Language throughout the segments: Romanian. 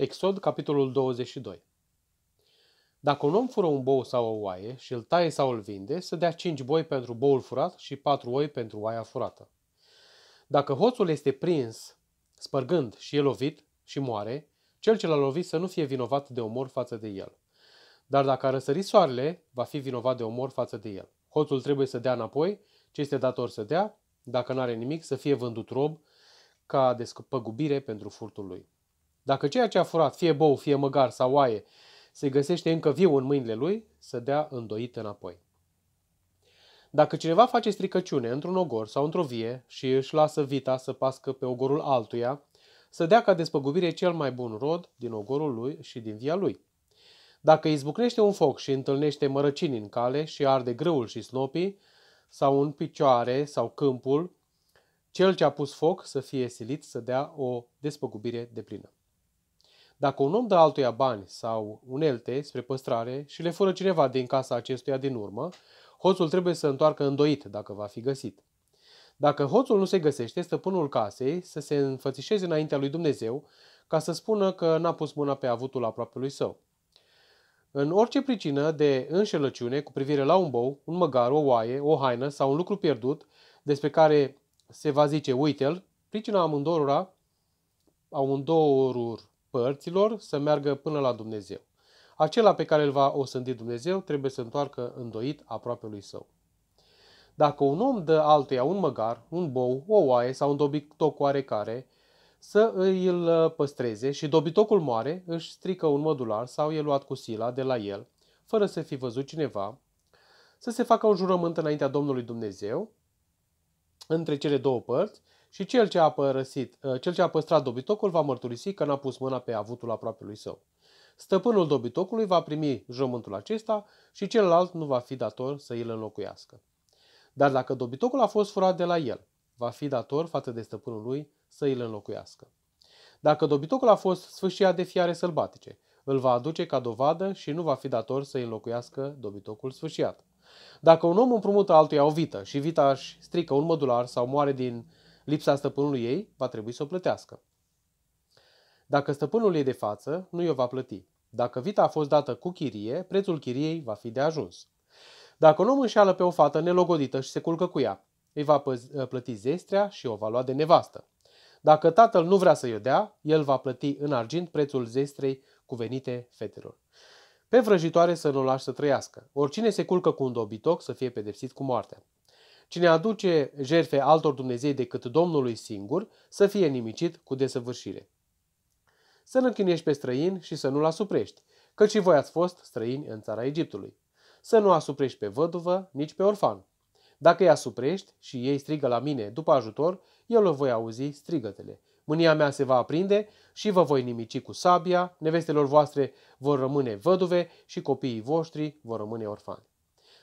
Exod, capitolul 22. Dacă un om fură un bou sau o oaie și îl taie sau îl vinde, să dea cinci boi pentru boul furat și patru oi pentru oaia furată. Dacă hoțul este prins, spărgând și e lovit și moare, cel ce l-a lovit să nu fie vinovat de omor față de el. Dar dacă a răsărit soarele, va fi vinovat de omor față de el. Hoțul trebuie să dea înapoi ce este dator să dea, dacă nu are nimic, să fie vândut rob ca despăgubire pentru furtul lui. Dacă ceea ce a furat, fie bou, fie măgar sau oaie, se găsește încă viu în mâinile lui, să dea îndoit înapoi. Dacă cineva face stricăciune într-un ogor sau într-o vie și își lasă vita să pască pe ogorul altuia, să dea ca despăgubire cel mai bun rod din ogorul lui și din via lui. Dacă izbucnește un foc și întâlnește mărăcini în cale și arde grâul și snopii, sau un picioare sau câmpul, cel ce a pus foc să fie silit să dea o despăgubire de plină. Dacă un om dă altuia bani sau unelte spre păstrare și le fură cineva din casa acestuia din urmă, hoțul trebuie să întoarcă îndoit dacă va fi găsit. Dacă hoțul nu se găsește, stăpânul casei să se înfățișeze înaintea lui Dumnezeu ca să spună că n-a pus mâna pe avutul aproapelui său. În orice pricină de înșelăciune cu privire la un bou, un măgar, o oaie, o haină sau un lucru pierdut, despre care se va zice uite-l, pricina amândorura, amândorur părților să meargă până la Dumnezeu. Acela pe care îl va osândi Dumnezeu trebuie să întoarcă îndoit lui său. Dacă un om dă altuia un măgar, un bou, o oaie sau un dobitoc oarecare, să îl păstreze și dobitocul moare, își strică un modular sau e luat cu sila de la el, fără să fi văzut cineva, să se facă un jurământ înaintea Domnului Dumnezeu, între cele două părți, și cel ce a părăsit, uh, cel ce a păstrat dobitocul va mărturisi că n-a pus mâna pe avutul lui său. Stăpânul dobitocului va primi jământul acesta și celălalt nu va fi dator să îl înlocuiască. Dar dacă dobitocul a fost furat de la el, va fi dator față de stăpânul lui să îl înlocuiască. Dacă dobitocul a fost sfâșiat de fiare sălbatice, îl va aduce ca dovadă și nu va fi dator să înlocuiască dobitocul sfâșiat. Dacă un om împrumută altuia o vită și vita își strică un mădular sau moare din Lipsa stăpânului ei va trebui să o plătească. Dacă stăpânul ei de față, nu i-o va plăti. Dacă vita a fost dată cu chirie, prețul chiriei va fi de ajuns. Dacă un om înșeală pe o fată nelogodită și se culcă cu ea, îi va ă, plăti zestrea și o va lua de nevastă. Dacă tatăl nu vrea să-i o dea, el va plăti în argint prețul zestrei cuvenite fetelor. Pe vrăjitoare să nu lași să trăiască. Oricine se culcă cu un dobitoc să fie pedepsit cu moartea. Cine aduce jertfe altor Dumnezei decât Domnului singur, să fie nimicit cu desăvârșire. Să nu chinești pe străin și să nu-l asuprești, căci și voi ați fost străini în țara Egiptului. Să nu asuprești pe văduvă, nici pe orfan. Dacă îi asuprești și ei strigă la mine după ajutor, eu le voi auzi strigătele. Mânia mea se va aprinde și vă voi nimici cu sabia, nevestelor voastre vor rămâne văduve și copiii voștri vor rămâne orfani.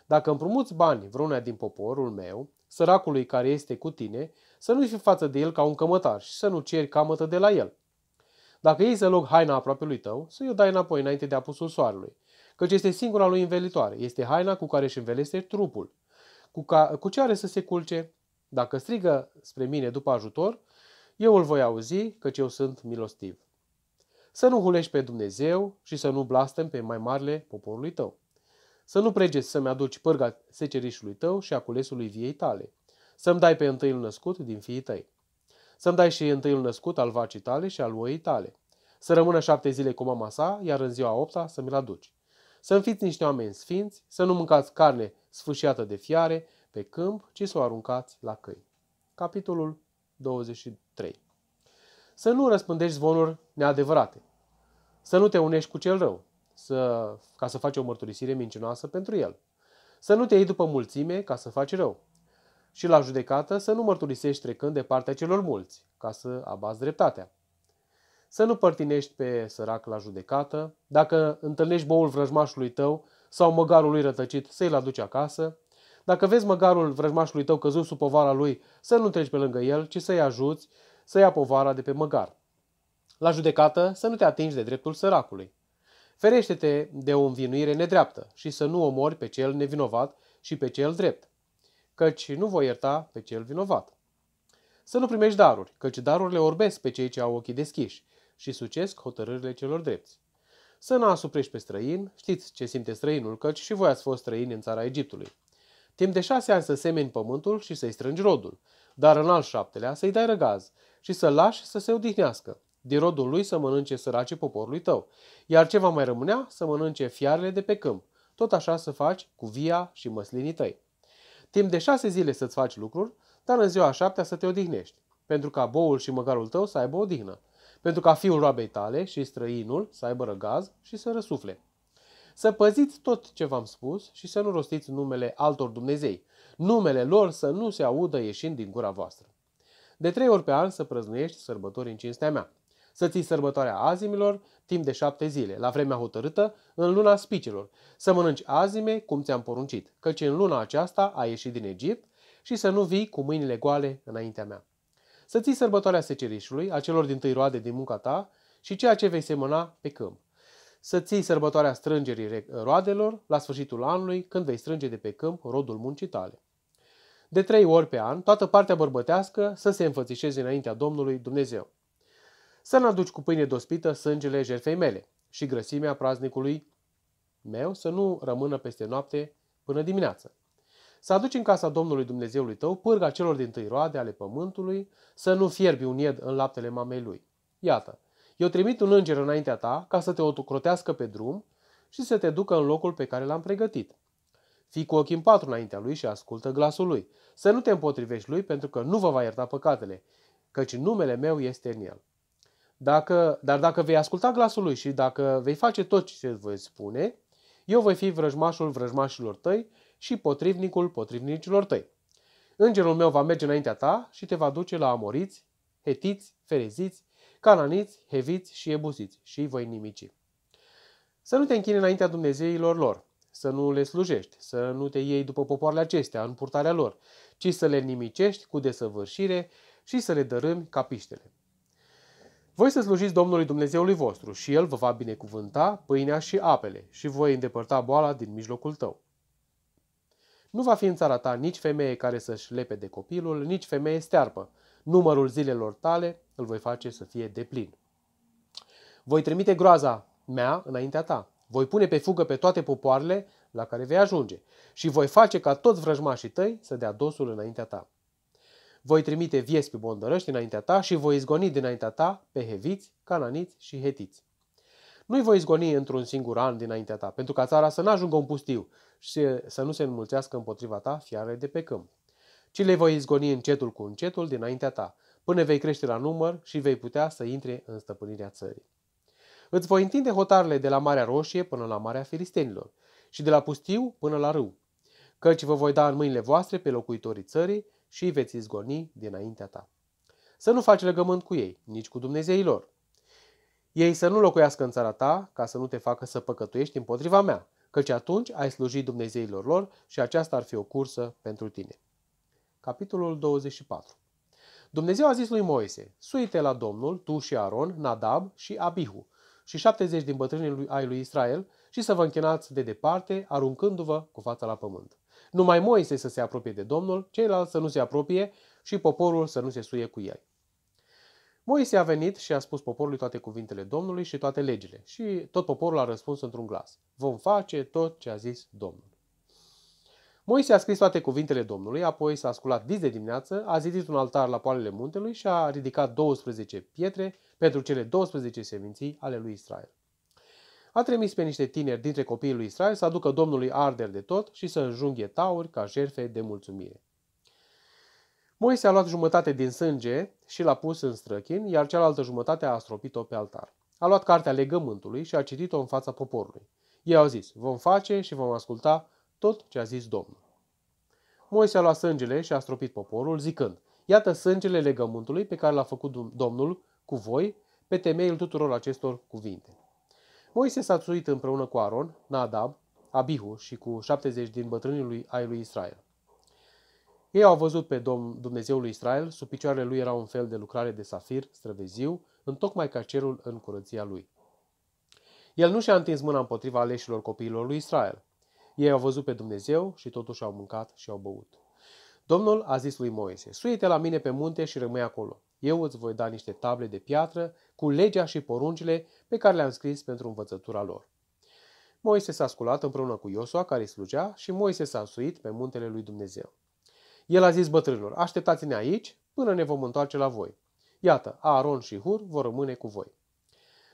Dacă împrumuți bani vreunea din poporul meu, săracului care este cu tine, să nu-i fi față de el ca un cămătar și să nu ceri camătă de la el. Dacă iei să loc haina aproape tău, să-i o dai înapoi înainte de apusul soarelui, căci este singura lui învelitoare, este haina cu care își învelește trupul. Cu, ca, cu ce are să se culce? Dacă strigă spre mine după ajutor, eu îl voi auzi, căci eu sunt milostiv. Să nu hulești pe Dumnezeu și să nu blastăm pe mai marile poporului tău. Să nu pregeți să-mi aduci pârga secerișului tău și a culesului viei tale. Să-mi dai pe întâiul născut din fiii tăi. Să-mi dai și întâiul născut al vacii tale și al oii tale. Să rămână șapte zile cu mama sa, iar în ziua opta să mi-l aduci. Să-mi fiți niște oameni sfinți, să nu mâncați carne sfâșiată de fiare pe câmp, ci să o aruncați la căi. Capitolul 23 Să nu răspândești zvonuri neadevărate. Să nu te unești cu cel rău să, ca să faci o mărturisire mincinoasă pentru el. Să nu te iei după mulțime ca să faci rău. Și la judecată să nu mărturisești trecând de partea celor mulți, ca să abați dreptatea. Să nu părtinești pe sărac la judecată, dacă întâlnești boul vrăjmașului tău sau măgarul lui rătăcit, să-l aduci acasă. Dacă vezi măgarul vrăjmașului tău căzut sub povara lui, să nu treci pe lângă el, ci să-i ajuți să ia povara de pe măgar. La judecată să nu te atingi de dreptul săracului. Ferește-te de o învinuire nedreaptă și să nu omori pe cel nevinovat și pe cel drept, căci nu voi ierta pe cel vinovat. Să nu primești daruri, căci darurile orbesc pe cei ce au ochii deschiși și sucesc hotărârile celor drepți. Să nu asuprești pe străin, știți ce simte străinul, căci și voi ați fost străini în țara Egiptului. Timp de șase ani să semeni pământul și să-i strângi rodul, dar în al șaptelea să-i dai răgaz și să-l lași să se odihnească, din rodul lui să mănânce săracii poporului tău, iar ce va mai rămânea să mănânce fiarele de pe câmp. Tot așa să faci cu via și măslinii tăi. Timp de șase zile să-ți faci lucruri, dar în ziua a șaptea să te odihnești, pentru ca boul și măgarul tău să aibă odihnă, pentru ca fiul roabei tale și străinul să aibă răgaz și să răsufle. Să păziți tot ce v-am spus și să nu rostiți numele altor Dumnezei, numele lor să nu se audă ieșind din gura voastră. De trei ori pe an să prăznuiești sărbători în cinstea mea să ții sărbătoarea azimilor timp de șapte zile, la vremea hotărâtă, în luna spicilor, să mănânci azime cum ți-am poruncit, căci în luna aceasta ai ieșit din Egipt și să nu vii cu mâinile goale înaintea mea. Să ții sărbătoarea secerișului, a celor din tâi roade din munca ta și ceea ce vei semăna pe câmp. Să ții sărbătoarea strângerii roadelor la sfârșitul anului, când vei strânge de pe câmp rodul muncii tale de trei ori pe an, toată partea bărbătească să se înfățișeze înaintea Domnului Dumnezeu să n-aduci cu pâine dospită sângele jertfei mele și grăsimea praznicului meu să nu rămână peste noapte până dimineață. Să aduci în casa Domnului Dumnezeului tău pârga celor din tâi roade ale pământului, să nu fierbi un ied în laptele mamei lui. Iată, eu trimit un înger înaintea ta ca să te ocrotească pe drum și să te ducă în locul pe care l-am pregătit. Fii cu ochii în patru înaintea lui și ascultă glasul lui. Să nu te împotrivești lui pentru că nu vă va ierta păcatele, căci numele meu este în el. Dacă, dar dacă vei asculta glasul lui și dacă vei face tot ce îți voi spune, eu voi fi vrăjmașul vrăjmașilor tăi și potrivnicul potrivnicilor tăi. Îngerul meu va merge înaintea ta și te va duce la amoriți, hetiți, fereziți, cananiți, heviți și ebuziți și îi voi nimici. Să nu te închini înaintea Dumnezeilor lor, să nu le slujești, să nu te iei după popoarele acestea în purtarea lor, ci să le nimicești cu desăvârșire și să le dărâmi capiștele. Voi să slujiți Domnului Dumnezeului vostru și El vă va binecuvânta pâinea și apele și voi îndepărta boala din mijlocul tău. Nu va fi în țara ta nici femeie care să-și lepe de copilul, nici femeie stearpă. Numărul zilelor tale îl voi face să fie deplin. Voi trimite groaza mea înaintea ta. Voi pune pe fugă pe toate popoarele la care vei ajunge și voi face ca toți vrăjmașii tăi să dea dosul înaintea ta. Voi trimite vieți pe bondărăști înaintea ta și voi izgoni dinaintea ta pe heviți, cananiți și hetiți. Nu-i voi izgoni într-un singur an dinaintea ta, pentru ca țara să nu ajungă un pustiu și să nu se înmulțească împotriva ta fiare de pe câmp, ci le voi izgoni încetul cu încetul dinaintea ta, până vei crește la număr și vei putea să intre în stăpânirea țării. Îți voi întinde hotarele de la Marea Roșie până la Marea Filistenilor și de la pustiu până la râu, căci vă voi da în mâinile voastre pe locuitorii țării și îi veți izgoni dinaintea ta. Să nu faci legământ cu ei, nici cu Dumnezeii lor. Ei să nu locuiască în țara ta, ca să nu te facă să păcătuiești împotriva mea, căci atunci ai slujit Dumnezeilor lor și aceasta ar fi o cursă pentru tine. Capitolul 24 Dumnezeu a zis lui Moise, suite la Domnul, tu și Aron, Nadab și Abihu și 70 din bătrânii lui, ai lui Israel și să vă închinați de departe, aruncându-vă cu fața la pământ. Numai Moise să se apropie de Domnul, ceilalți să nu se apropie și poporul să nu se suie cu el. Moise a venit și a spus poporului toate cuvintele Domnului și toate legile și tot poporul a răspuns într-un glas. Vom face tot ce a zis Domnul. Moise a scris toate cuvintele Domnului, apoi s-a sculat dis de dimineață, a zidit un altar la poalele muntelui și a ridicat 12 pietre pentru cele 12 seminții ale lui Israel a trimis pe niște tineri dintre copiii lui Israel să aducă Domnului arder de tot și să înjunghe tauri ca jerfe de mulțumire. Moise a luat jumătate din sânge și l-a pus în străchin, iar cealaltă jumătate a stropit-o pe altar. A luat cartea legământului și a citit-o în fața poporului. Ei au zis, vom face și vom asculta tot ce a zis Domnul. Moise a luat sângele și a stropit poporul, zicând, iată sângele legământului pe care l-a făcut Domnul cu voi pe temeiul tuturor acestor cuvinte. Moise s-a țuit împreună cu Aron, Nadab, Abihu și cu 70 din bătrânii lui, ai lui Israel. Ei au văzut pe Domn, Dumnezeul lui Israel, sub picioarele lui era un fel de lucrare de safir, străveziu, întocmai ca cerul în curăția lui. El nu și-a întins mâna împotriva aleșilor copiilor lui Israel. Ei au văzut pe Dumnezeu și totuși au mâncat și au băut. Domnul a zis lui Moise, suie la mine pe munte și rămâi acolo. Eu îți voi da niște table de piatră cu legea și poruncile pe care le-am scris pentru învățătura lor. Moise s-a sculat împreună cu Iosua care îi slugea și Moise s-a suit pe muntele lui Dumnezeu. El a zis bătrânilor, așteptați-ne aici până ne vom întoarce la voi. Iată, Aaron și Hur vor rămâne cu voi.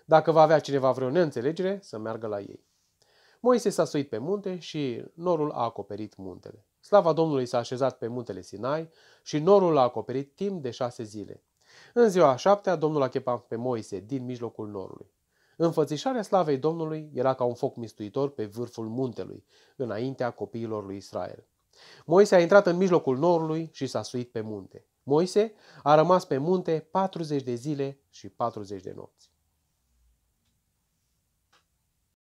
Dacă va avea cineva vreo neînțelegere, să meargă la ei. Moise s-a suit pe munte și norul a acoperit muntele. Slava Domnului s-a așezat pe muntele Sinai și norul a acoperit timp de șase zile. În ziua a șaptea, Domnul a chepat pe Moise din mijlocul norului. Înfățișarea slavei Domnului era ca un foc mistuitor pe vârful muntelui, înaintea copiilor lui Israel. Moise a intrat în mijlocul norului și s-a suit pe munte. Moise a rămas pe munte 40 de zile și 40 de nopți.